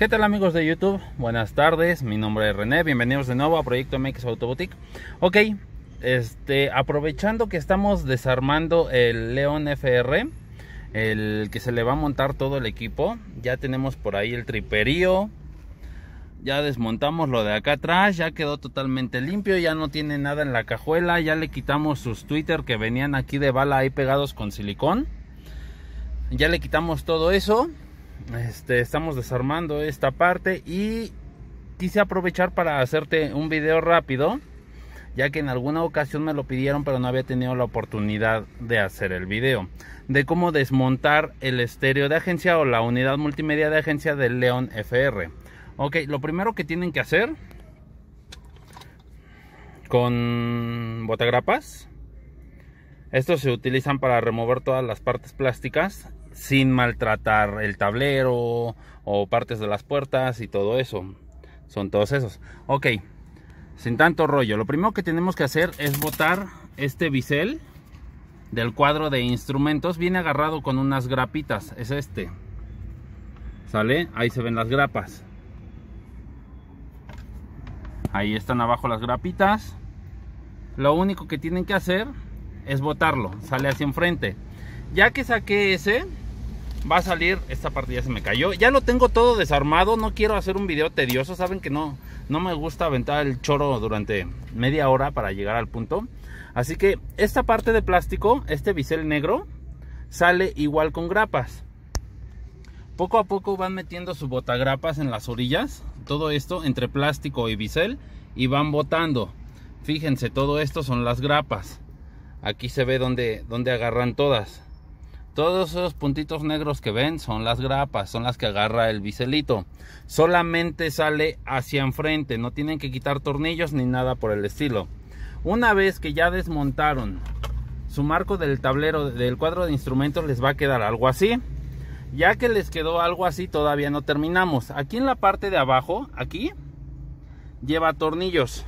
¿Qué tal amigos de YouTube? Buenas tardes, mi nombre es René, bienvenidos de nuevo a Proyecto MX Autobotic. Ok, este, aprovechando que estamos desarmando el León FR, el que se le va a montar todo el equipo, ya tenemos por ahí el triperío, ya desmontamos lo de acá atrás, ya quedó totalmente limpio, ya no tiene nada en la cajuela, ya le quitamos sus Twitter que venían aquí de bala ahí pegados con silicón, ya le quitamos todo eso este, estamos desarmando esta parte y quise aprovechar para hacerte un video rápido ya que en alguna ocasión me lo pidieron pero no había tenido la oportunidad de hacer el video de cómo desmontar el estéreo de agencia o la unidad multimedia de agencia del León FR ok lo primero que tienen que hacer con botagrapas estos se utilizan para remover todas las partes plásticas sin maltratar el tablero o partes de las puertas y todo eso. Son todos esos. Ok, sin tanto rollo. Lo primero que tenemos que hacer es botar este bisel del cuadro de instrumentos. Viene agarrado con unas grapitas. Es este. ¿Sale? Ahí se ven las grapas. Ahí están abajo las grapitas. Lo único que tienen que hacer es botarlo. Sale hacia enfrente. Ya que saqué ese, va a salir, esta parte ya se me cayó. Ya lo tengo todo desarmado, no quiero hacer un video tedioso, saben que no, no me gusta aventar el choro durante media hora para llegar al punto. Así que esta parte de plástico, este bisel negro, sale igual con grapas. Poco a poco van metiendo sus botagrapas en las orillas, todo esto entre plástico y bisel, y van botando. Fíjense, todo esto son las grapas. Aquí se ve donde agarran todas todos esos puntitos negros que ven son las grapas, son las que agarra el biselito. Solamente sale hacia enfrente, no tienen que quitar tornillos ni nada por el estilo. Una vez que ya desmontaron su marco del tablero, del cuadro de instrumentos les va a quedar algo así. Ya que les quedó algo así, todavía no terminamos. Aquí en la parte de abajo, aquí, lleva tornillos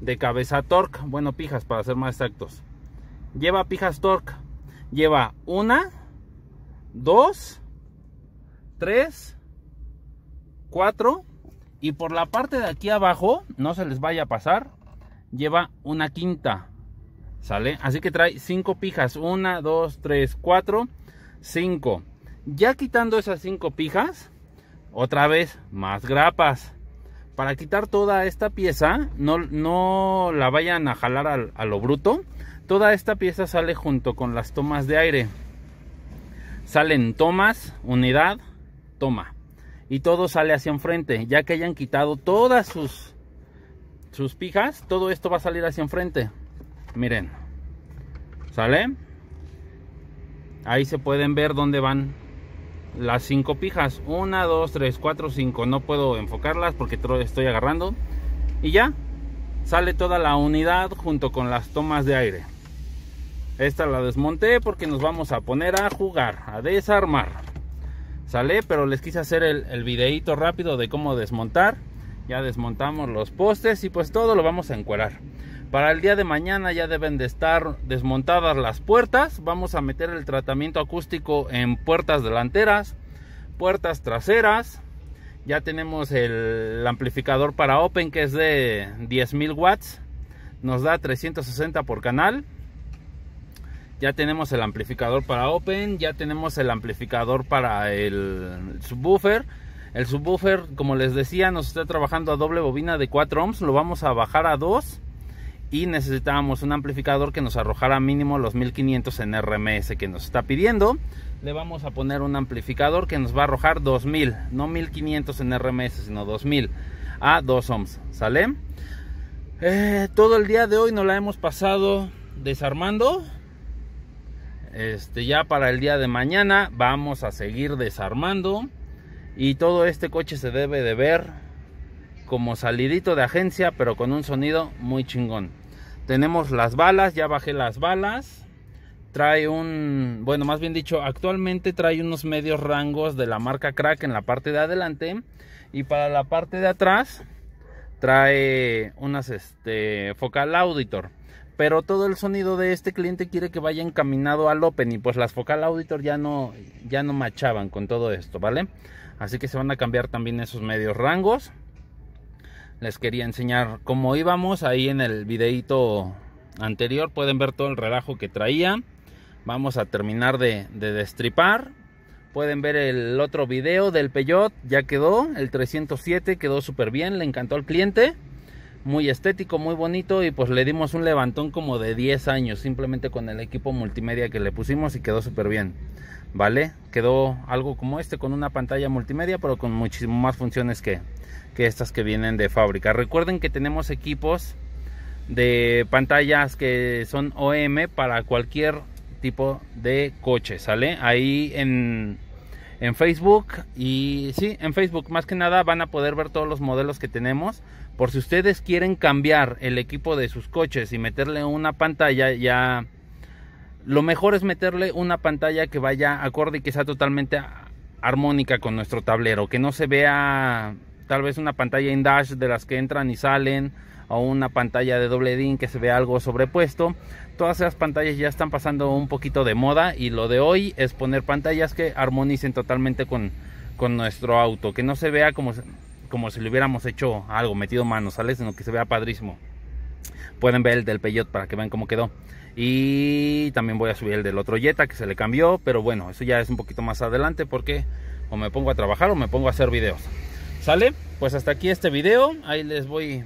de cabeza torque, bueno, pijas para ser más exactos. Lleva pijas torque lleva una, dos, tres, cuatro y por la parte de aquí abajo, no se les vaya a pasar, lleva una quinta, ¿sale? Así que trae cinco pijas, una, dos, tres, cuatro, cinco. Ya quitando esas cinco pijas, otra vez más grapas para quitar toda esta pieza, no, la vayan a jalar a lo bruto. Toda esta pieza sale junto con las tomas de aire. Salen tomas, unidad, toma. Y todo sale hacia enfrente. Ya que hayan quitado todas sus, sus pijas, todo esto va a salir hacia enfrente. Miren. ¿Sale? Ahí se pueden ver dónde van las cinco pijas. Una, dos, tres, cuatro, cinco. No puedo enfocarlas porque estoy agarrando. Y ya sale toda la unidad junto con las tomas de aire. Esta la desmonté porque nos vamos a poner a jugar, a desarmar. Sale, pero les quise hacer el, videito rápido de cómo desmontar. Ya desmontamos los postes y pues todo lo vamos a encuerar. Para el día de mañana ya deben de estar desmontadas las puertas. Vamos a meter el tratamiento acústico en puertas delanteras, puertas traseras. Ya tenemos el amplificador para Open que es de 10.000 watts. Nos da 360 por canal. Ya tenemos el amplificador para Open. Ya tenemos el amplificador para el subwoofer. El subwoofer, como les decía, nos está trabajando a doble bobina de 4 ohms. Lo vamos a bajar a 2 y necesitábamos un amplificador que nos arrojara mínimo los 1500 en RMS que nos está pidiendo. Le vamos a poner un amplificador que nos va a arrojar 2000, no 1500 en RMS, sino 2000 a 2 ohms, ¿sale? Eh, todo el día de hoy nos la hemos pasado desarmando. Este, ya para el día de mañana vamos a seguir desarmando y todo este coche se debe de ver como salidito de agencia, pero con un sonido muy chingón. Tenemos las balas, ya bajé las balas. Trae un, bueno, más bien dicho, actualmente trae unos medios rangos de la marca Crack en la parte de adelante. Y para la parte de atrás trae unas este, focal auditor pero todo el sonido de este cliente quiere que vaya encaminado al Open y pues las Focal Auditor ya no ya no machaban con todo esto, ¿vale? Así que se van a cambiar también esos medios rangos les quería enseñar cómo íbamos. Ahí en el videito anterior pueden ver todo el relajo que traía. Vamos a terminar de, destripar. Pueden ver el otro video del Peugeot. Ya quedó, el 307 quedó súper bien. Le encantó al cliente. Muy estético, muy bonito y pues le dimos un levantón como de 10 años simplemente con el equipo multimedia que le pusimos y quedó súper bien. ¿vale? Quedó algo como este con una pantalla multimedia, pero con muchísimas más funciones que, estas que vienen de fábrica. Recuerden que tenemos equipos de pantallas que son OM para cualquier tipo de coche, ¿sale? Ahí en, en Facebook y sí, en Facebook más que nada van a poder ver todos los modelos que tenemos. Por si ustedes quieren cambiar el equipo de sus coches y meterle una pantalla ya lo mejor es meterle una pantalla que vaya acorde y que sea totalmente armónica con nuestro tablero, que no se vea tal vez una pantalla in dash de las que entran y salen o una pantalla de doble DIN que se vea algo sobrepuesto. Todas esas pantallas ya están pasando un poquito de moda y lo de hoy es poner pantallas que armonicen totalmente con, con nuestro auto, que no se vea como, como si le hubiéramos hecho algo, metido manos, ¿sale? Sino que se vea padrísimo. Pueden ver el del Peugeot para que vean cómo quedó. Y también voy a subir el del otro Jetta que se le cambió. Pero bueno, eso ya es un poquito más adelante porque o me pongo a trabajar o me pongo a hacer videos. ¿Sale? Pues hasta aquí este video. Ahí les voy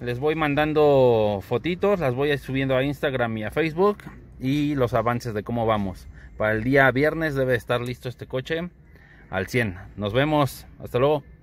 les voy mandando fotitos, las voy subiendo a Instagram y a Facebook y los avances de cómo vamos. Para el día viernes debe estar listo este coche al 100. Nos vemos. Hasta luego.